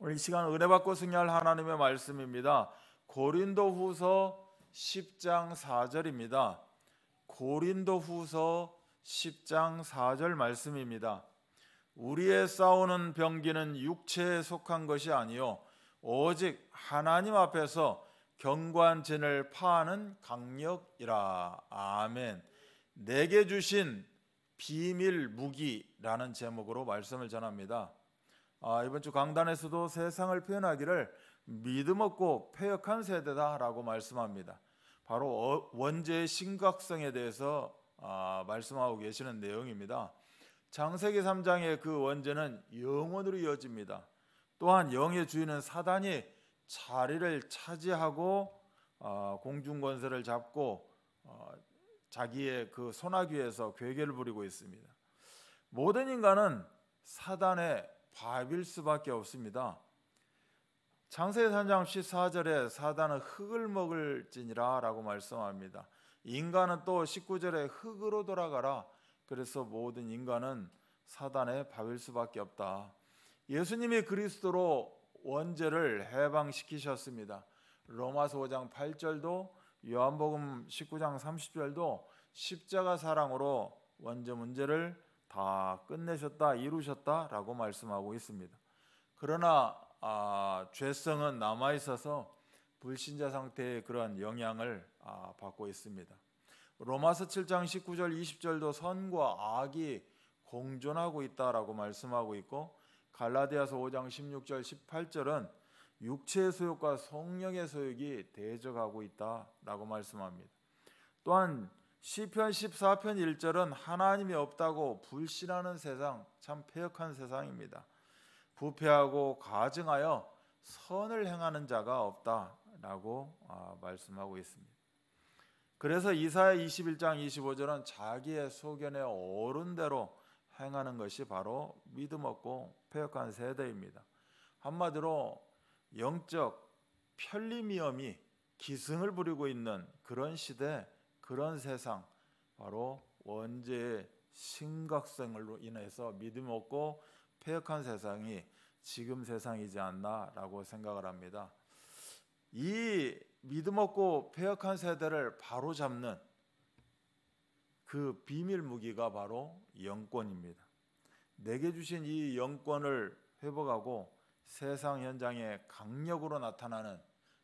오늘 이 시간 은혜받고 승리할 하나님의 말씀입니다. 고린도후서 10장 4절입니다. 고린도후서 10장 4절 말씀입니다. 우리의 싸우는 병기는 육체에 속한 것이 아니요 오직 하나님 앞에서 경관진을 파하는 강력이라. 아멘. 내게 주신 비밀 무기라는 제목으로 말씀을 전합니다. 아, 이번 주 강단에서도 세상을 표현하기를 믿음 없고 폐역한 세대다라고 말씀합니다. 바로 어, 원죄의 심각성에 대해서 아, 말씀하고 계시는 내용입니다. 장세기 3장의 그 원죄는 영원으로 이어집니다. 또한 영의 주인은 사단이 자리를 차지하고 어, 아, 공중 권세를 잡고 어, 자기의 그 손아귀에서 괴계를 부리고 있습니다. 모든 인간은 사단의 밥일 수밖에 없습니다. 창세기 3장 14절에 사단은 흙을 먹을지니라 라고 말씀합니다. 인간은 또 19절에 흙으로 돌아가라. 그래서 모든 인간은 사단의 밥일 수밖에 없다. 예수님이 그리스도로 원죄를 해방시키셨습니다. 로마서 5장 8절도 요한복음 19장 30절도 십자가 사랑으로 원죄 문제를 다 끝내셨다 이루셨다라고 말씀하고 있습니다. 그러나 아, 죄성은 남아 있어서 불신자 상태의 그런 영향을 아, 받고 있습니다. 로마서 7장 19절 20절도 선과 악이 공존하고 있다라고 말씀하고 있고 갈라디아서 5장 16절 18절은 육체의 소욕과 성령의 소욕이 대적하고 있다라고 말씀합니다. 또한 시편 14편 1절은 하나님이 없다고 불신하는 세상 참 폐역한 세상입니다. 부패하고 가증하여 선을 행하는 자가 없다라고 아, 말씀하고 있습니다. 그래서 이사야 21장 25절은 자기의 소견에 옳은 대로 행하는 것이 바로 믿음 없고 폐역한 세대입니다. 한마디로 영적 편리미엄이 기승을 부리고 있는 그런 시대 그런 세상 바로 원죄의 심각성으로 인해서 믿음 없고 폐역한 세상이 지금 세상이지 않나라고 생각을 합니다. 이 믿음 없고 폐역한 세대를 바로 잡는 그 비밀 무기가 바로 영권입니다. 내게 주신 이 영권을 회복하고 세상 현장에 강력으로 나타나는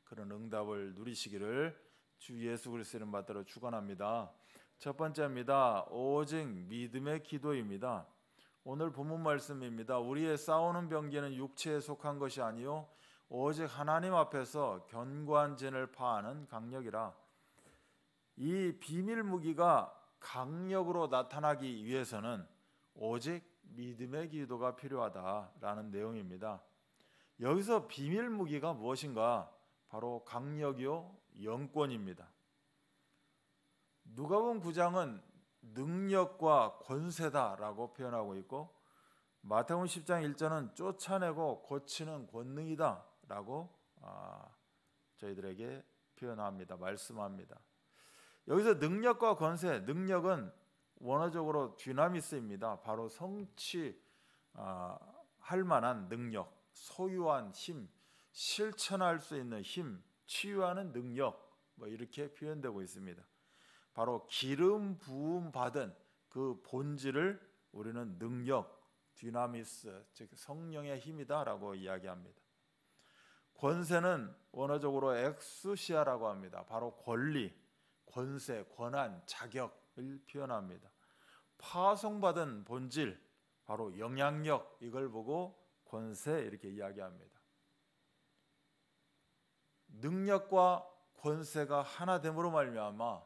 그런 응답을 누리시기를 주 예수 그리스도를 받들어 축원합니다. 첫 번째입니다. 오직 믿음의 기도입니다. 오늘 본문 말씀입니다. 우리의 싸우는 병기는 육체에 속한 것이 아니요 오직 하나님 앞에서 견고한 진을 파하는 강력이라. 이 비밀 무기가 강력으로 나타나기 위해서는 오직 믿음의 기도가 필요하다라는 내용입니다. 여기서 비밀 무기가 무엇인가? 바로 강력이요 영권입니다. 누가복음 9장은 능력과 권세다라고 표현하고 있고 마태복음 10장 1절은 쫓아내고 고치는 권능이다라고 아, 저희들에게 표현합니다. 말씀합니다. 여기서 능력과 권세, 능력은 원어적으로 듀나미스입니다. 바로 성취할 아, 만한 능력, 소유한 힘, 실천할 수 있는 힘, 치유하는 능력 뭐 이렇게 표현되고 있습니다. 바로 기름 부음 받은 그 본질을 우리는 능력, 디나미스, 즉 성령의 힘이다라고 이야기합니다. 권세는 원어적으로 엑수시아라고 합니다. 바로 권리, 권세, 권한, 자격을 표현합니다. 파송받은 본질, 바로 영향력 이걸 보고 권세 이렇게 이야기합니다. 능력과 권세가 하나 됨으로 말미암아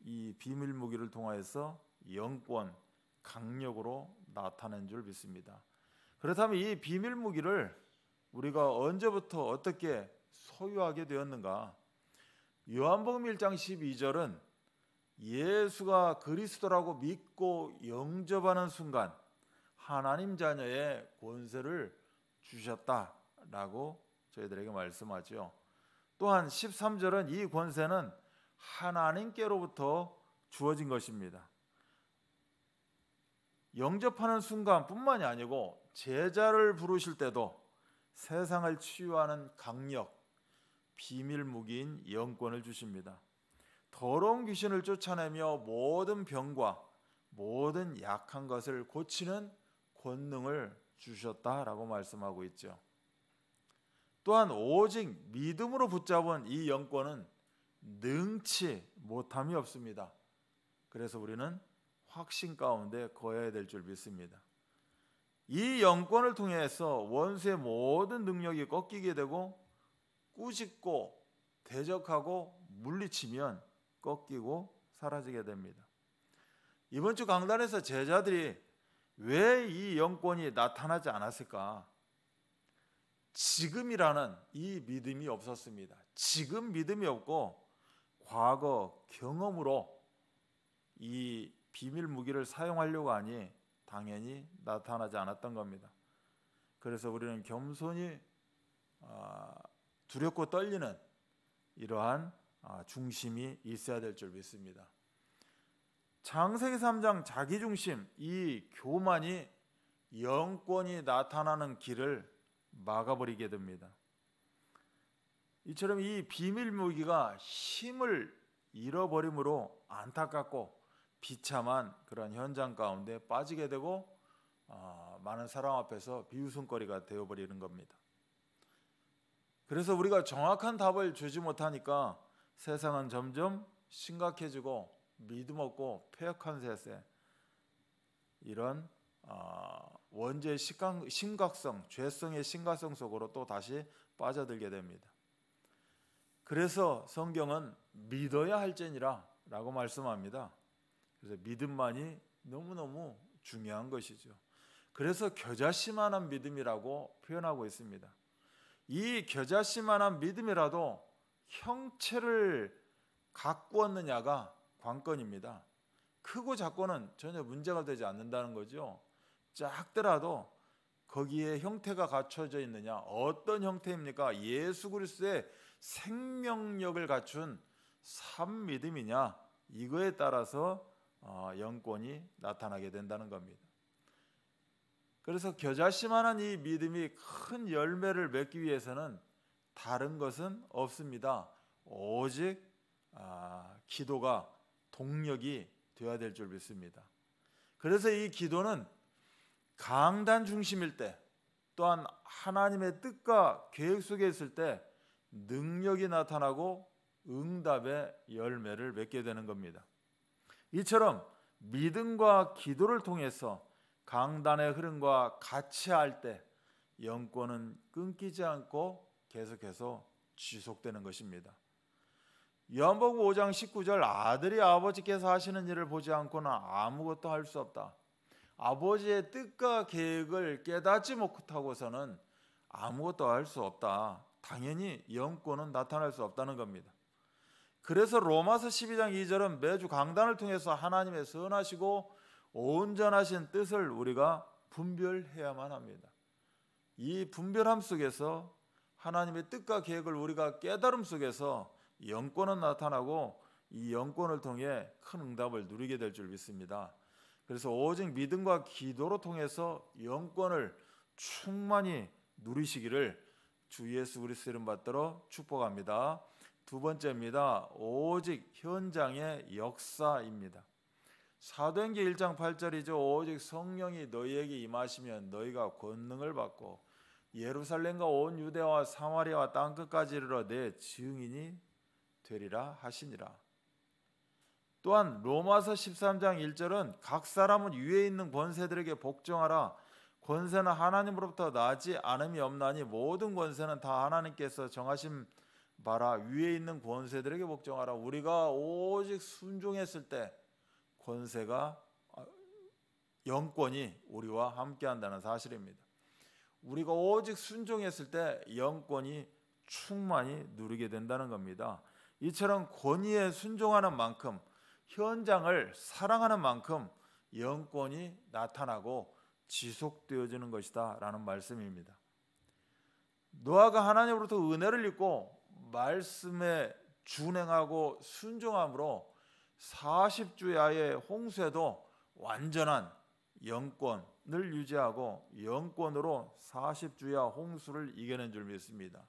이 비밀 무기를 통하여서 영권 강력으로 나타낸 줄 믿습니다. 그렇다면 이 비밀 무기를 우리가 언제부터 어떻게 소유하게 되었는가? 요한복음 1장 12절은 예수가 그리스도라고 믿고 영접하는 순간 하나님 자녀의 권세를 주셨다라고 저희들에게 말씀하죠. 또한 13절은 이 권세는 하나님께로부터 주어진 것입니다. 영접하는 순간뿐만이 아니고 제자를 부르실 때도 세상을 치유하는 강력, 비밀 무기인 영권을 주십니다. 더러운 귀신을 쫓아내며 모든 병과 모든 약한 것을 고치는 권능을 주셨다라고 말씀하고 있죠. 또한 오직 믿음으로 붙잡은 이 영권은 능치 못함이 없습니다. 그래서 우리는 확신 가운데 거해야 될 줄 믿습니다. 이 영권을 통해서 원수의 모든 능력이 꺾이게 되고 꾸짖고 대적하고 물리치면 꺾이고 사라지게 됩니다. 이번 주 강단에서 제자들이 왜 이 영권이 나타나지 않았을까? 지금이라는 이 믿음이 없었습니다. 지금 믿음이 없고 과거 경험으로 이 비밀 무기를 사용하려고 하니 당연히 나타나지 않았던 겁니다. 그래서 우리는 겸손히 아, 두렵고 떨리는 이러한 아, 중심이 있어야 될 줄 믿습니다. 창세기 3장 자기중심 이 교만이 영권이 나타나는 길을 막아버리게 됩니다. 이처럼 이 비밀 무기가 힘을 잃어버림으로 안타깝고 비참한 그런 현장 가운데 빠지게 되고 어, 많은 사람 앞에서 비웃음거리가 되어버리는 겁니다. 그래서 우리가 정확한 답을 주지 못하니까 세상은 점점 심각해지고 믿음 없고 폐역한 세세 이런 어, 원죄의 심각성, 죄성의 심각성 속으로 또 다시 빠져들게 됩니다. 그래서 성경은 믿어야 할지니라 라고 말씀합니다. 그래서 믿음만이 너무너무 중요한 것이죠. 그래서 겨자씨만한 믿음이라고 표현하고 있습니다. 이 겨자씨만한 믿음이라도 형체를 가꾸었느냐가 관건입니다. 크고 작고는 전혀 문제가 되지 않는다는 거죠. 작더라도 거기에 형태가 갖춰져 있느냐? 어떤 형태입니까? 예수 그리스도의 생명력을 갖춘 삶 믿음이냐? 이거에 따라서 어, 영권이 나타나게 된다는 겁니다. 그래서 겨자씨만한 이 믿음이 큰 열매를 맺기 위해서는 다른 것은 없습니다. 오직 아, 기도가 동력이 되어야 될 줄 믿습니다. 그래서 이 기도는 강단 중심일 때 또한 하나님의 뜻과 계획 속에 있을 때 능력이 나타나고 응답의 열매를 맺게 되는 겁니다. 이처럼 믿음과 기도를 통해서 강단의 흐름과 같이 할 때 영권은 끊기지 않고 계속해서 지속되는 것입니다. 요한복음 5장 19절 아들이 아버지께서 하시는 일을 보지 않고는 아무것도 할 수 없다. 아버지의 뜻과 계획을 깨닫지 못하고서는 아무것도 할 수 없다. 당연히 영권은 나타날 수 없다는 겁니다. 그래서 로마서 12장 2절은 매주 강단을 통해서 하나님의 선하시고 온전하신 뜻을 우리가 분별해야만 합니다. 이 분별함 속에서 하나님의 뜻과 계획을 우리가 깨달음 속에서 영권은 나타나고 이 영권을 통해 큰 응답을 누리게 될 줄 믿습니다. 그래서 오직 믿음과 기도로 통해서 영권을 충만히 누리시기를 주 예수 그리스도 이름 받들어 축복합니다. 두 번째입니다. 오직 현장의 역사입니다. 사도행기 1장 8절이죠. 오직 성령이 너희에게 임하시면 너희가 권능을 받고 예루살렘과 온 유대와 사마리아와 땅 끝까지 이르러 내 증인이 되리라 하시니라. 또한 로마서 13장 1절은 각 사람은 위에 있는 권세들에게 복종하라. 권세는 하나님으로부터 나지 않음이 없나니 모든 권세는 다 하나님께서 정하신 바라 위에 있는 권세들에게 복종하라. 우리가 오직 순종했을 때 권세가 아, 영권이 우리와 함께 한다는 사실입니다. 우리가 오직 순종했을 때 영권이 충만히 누리게 된다는 겁니다. 이처럼 권위에 순종하는 만큼 현장을 사랑하는 만큼 영권이 나타나고 지속되어지는 것이다라는 말씀입니다. 노아가 하나님으로부터 은혜를 입고 말씀에 준행하고 순종함으로 40주야의 홍수에도 완전한 영권을 유지하고 영권으로 40주야 아 홍수를 이겨낸 줄 믿습니다.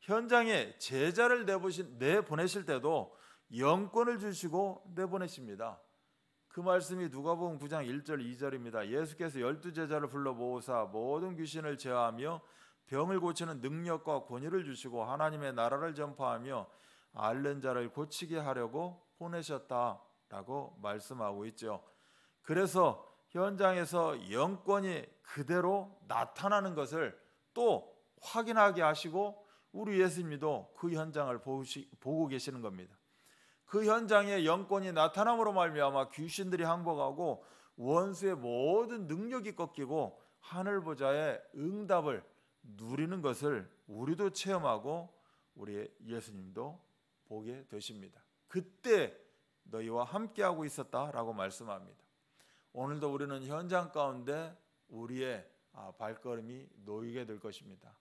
현장에 제자를 내보신, 내보내실 때도 영권을 주시고 내보내십니다. 그 말씀이 누가복음 9장 1절 2절입니다. 예수께서 열두 제자를 불러 모으사 모든 귀신을 제어하며 병을 고치는 능력과 권위를 주시고 하나님의 나라를 전파하며 앓는 자를 고치게 하려고 보내셨다라고 말씀하고 있죠. 그래서 현장에서 영권이 그대로 나타나는 것을 또 확인하게 하시고 우리 예수님도 그 현장을 보고 계시는 겁니다. 그 현장에 영권이 나타남으로 말미암아 귀신들이 항복하고 원수의 모든 능력이 꺾이고 하늘 보좌의 응답을 누리는 것을 우리도 체험하고 우리 예수님도 보게 되십니다. 그때 너희와 함께하고 있었다라고 말씀합니다. 오늘도 우리는 현장 가운데 우리의 아, 발걸음이 놓이게 될 것입니다.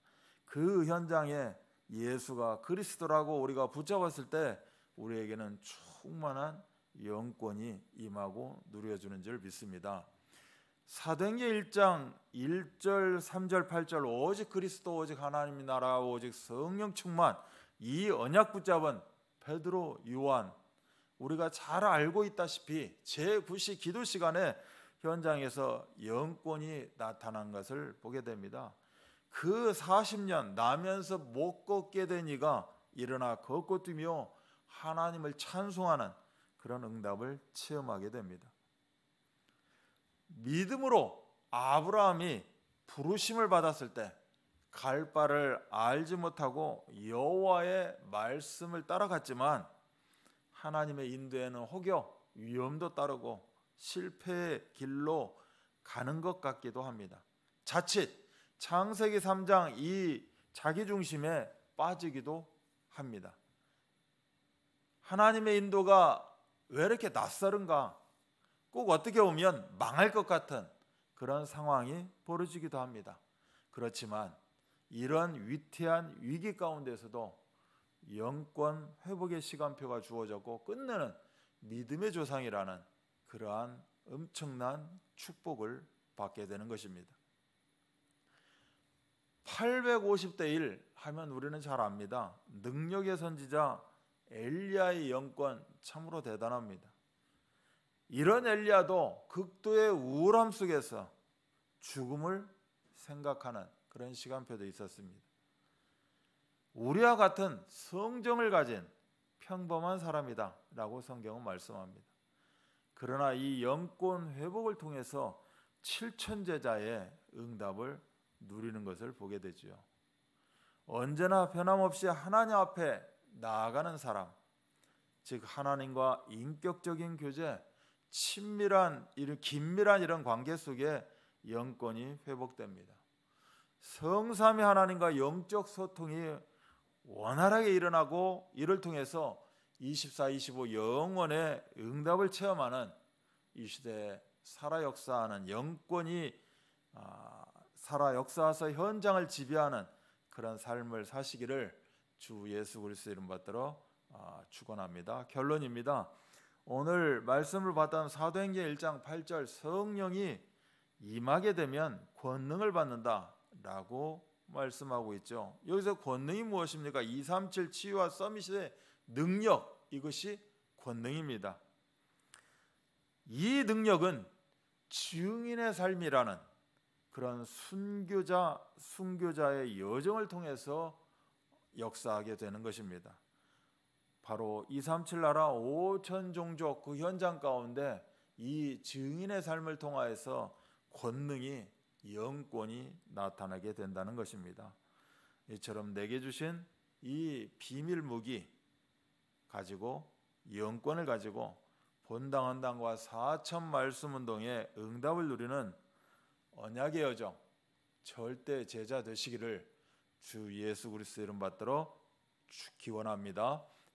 그 현장에 예수가 그리스도라고 우리가 붙잡았을 때 우리에게는 충만한 영권이 임하고 누려주는 줄 믿습니다. 사도행전 1장 1절, 3절, 8절 오직 그리스도 오직 하나님 나라 오직 성령 충만 이 언약 붙잡은 베드로 요한 우리가 잘 알고 있다시피 제9시 기도 시간에 현장에서 영권이 나타난 것을 보게 됩니다. 그 40년 나면서 못 걷게 되니가 일어나 걷고 뛰며 하나님을 찬송하는 그런 응답을 체험하게 됩니다. 믿음으로 아브라함이 부르심을 받았을 때 갈 바를 알지 못하고 여호와의 말씀을 따라갔지만 하나님의 인도에는 혹여 위험도 따르고 실패의 길로 가는 것 같기도 합니다. 자칫 창세기 3장 이 자기 중심에 빠지기도 합니다. 하나님의 인도가 왜 이렇게 낯설은가? 꼭 어떻게 보면 망할 것 같은 그런 상황이 벌어지기도 합니다. 그렇지만 이런 위태한 위기 가운데서도 영권 회복의 시간표가 주어졌고 끝내는 믿음의 조상이라는 그러한 엄청난 축복을 받게 되는 것입니다. 850대 1 하면 우리는 잘 압니다. 능력의 선지자 엘리야의 영권 참으로 대단합니다. 이런 엘리야도 극도의 우울함 속에서 죽음을 생각하는 그런 시간표도 있었습니다. 우리와 같은 성정을 가진 평범한 사람이다라고 성경은 말씀합니다. 그러나 이 영권 회복을 통해서 7천 제자의 응답을 누리는 것을 보게 되지요. 언제나 변함없이 하나님 앞에 나아가는 사람, 즉 하나님과 인격적인 교제, 친밀한 이런 긴밀한 이런 관계 속에 영권이 회복됩니다. 성삼위 하나님과 영적 소통이 원활하게 일어나고 이를 통해서 24, 25 영원의 응답을 체험하는 이시대 살아 역사하는 영권이 아, 살아 역사해서 현장을 지배하는 그런 삶을 사시기를 주 예수 그리스도 이름 받들어 아, 축원합니다. 결론입니다. 오늘 말씀을 받은 사도행전 1장 8절 성령이 임하게 되면 권능을 받는다라고 말씀하고 있죠. 여기서 권능이 무엇입니까? 237 치유와 서밋의 능력 이것이 권능입니다. 이 능력은 증인의 삶이라는 그런 순교자 순교자의 여정을 통해서 역사하게 되는 것입니다. 바로 237 나라 5천 종족 그 현장 가운데 이 증인의 삶을 통하여서 권능이 영권이 나타나게 된다는 것입니다. 이처럼 내게 주신 이 비밀 무기 가지고 영권을 가지고 본당 한당과 4천 말씀 운동에 응답을 누리는 언약의 여정 절대 제자 되시기를 주 예수 그리스도 이름 받들어 죽기 원합니다.